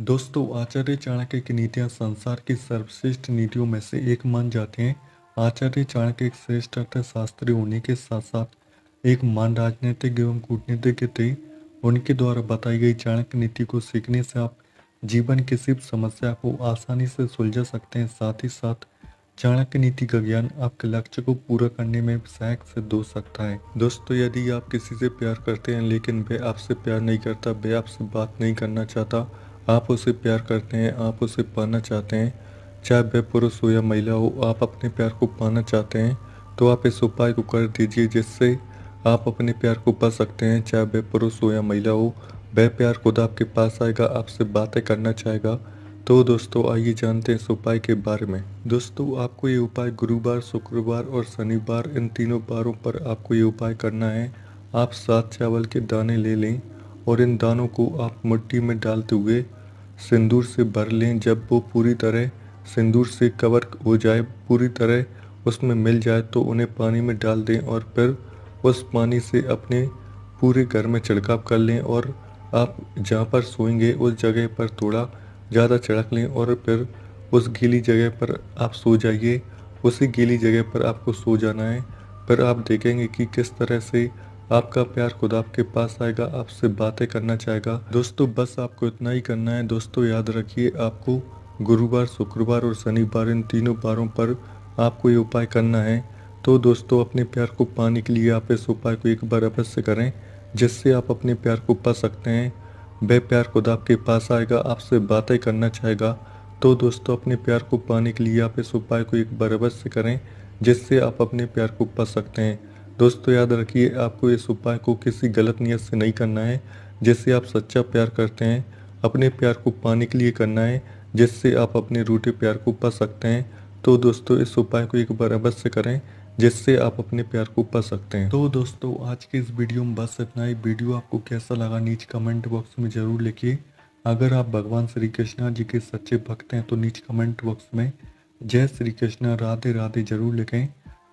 दोस्तों आचार्य चाणक्य की नीतियाँ संसार की सर्वश्रेष्ठ नीतियों में से एक मान जाते हैं आचार्य चाणक्य एक श्रेष्ठ अर्थशास्त्री होने के साथ साथ एक मान राजनीतिक एवं कूटनीतिक थे उनके द्वारा बताई गई चाणक्य नीति को सीखने से आप जीवन किसी भी समस्या को आसानी से सुलझा सकते हैं साथ ही साथ चाणक्य नीति का ज्ञान आपके लक्ष्य को पूरा करने में सहायक सिद्ध हो सकता है दोस्तों यदि आप किसी से प्यार करते हैं लेकिन वह आपसे प्यार नहीं करता वह आपसे बात नहीं करना चाहता आप उसे प्यार करते हैं आप उसे पाना चाहते हैं चाहे वह पुरुष हो या महिला हो आप अपने प्यार को पाना चाहते हैं तो आप इस उपाय को कर दीजिए जिससे आप अपने प्यार को पा सकते हैं चाहे वह पुरुष हो या महिला हो वह प्यार खुद आपके पास आएगा आपसे बातें करना चाहेगा तो दोस्तों आइए जानते हैं इस उपाय के बारे में दोस्तों आपको ये उपाय गुरुवार शुक्रवार और शनिवार इन तीनों बारों पर आपको ये उपाय करना है आप सात चावल के दाने ले लें और इन दानों को आप मिट्टी में डालते हुए सिंदूर से भर लें जब वो पूरी तरह सिंदूर से कवर हो जाए पूरी तरह उसमें मिल जाए तो उन्हें पानी में डाल दें और फिर उस पानी से अपने पूरे घर में छिड़काव कर लें और आप जहाँ पर सोएंगे उस जगह पर थोड़ा ज़्यादा छिड़क लें और फिर उस गीली जगह पर आप सो जाइए उसी गीली जगह पर आपको सो जाना है फिर आप देखेंगे कि किस तरह से आपका प्यार खुद आपके पास आएगा आपसे बातें करना चाहेगा दोस्तों बस आपको इतना ही करना है दोस्तों याद रखिए आपको गुरुवार शुक्रवार और शनिवार इन तीनों बारों पर आपको ये उपाय करना है तो दोस्तों अपने प्यार को पाने के लिए आप इस उपाय को एक बार अवश्य करें जिससे आप अपने प्यार को पा सकते हैं वह प्यार खुद आपके पास आएगा आपसे बातें करना चाहेगा तो दोस्तों अपने प्यार को पाने के लिए आप इस उपाय को एक बार अवश्य करें जिससे आप अपने प्यार को पा सकते हैं दोस्तों तो याद रखिए आपको इस उपाय को किसी गलत नियत से नहीं करना है जिससे आप सच्चा प्यार करते हैं अपने प्यार को पाने के लिए करना है जिससे आप अपने रूठे प्यार को पा सकते हैं तो दोस्तों इस उपाय को एक बार अवश्य करें जिससे आप अपने प्यार को पा सकते हैं तो दोस्तों आज के इस वीडियो में बस इतना ही वीडियो आपको कैसा लगा नीचे कमेंट बॉक्स में ज़रूर लिखिए अगर आप भगवान श्री कृष्णा जी के सच्चे भक्त हैं तो नीचे कमेंट बॉक्स में जय श्री कृष्णा राधे राधे जरूर लिखें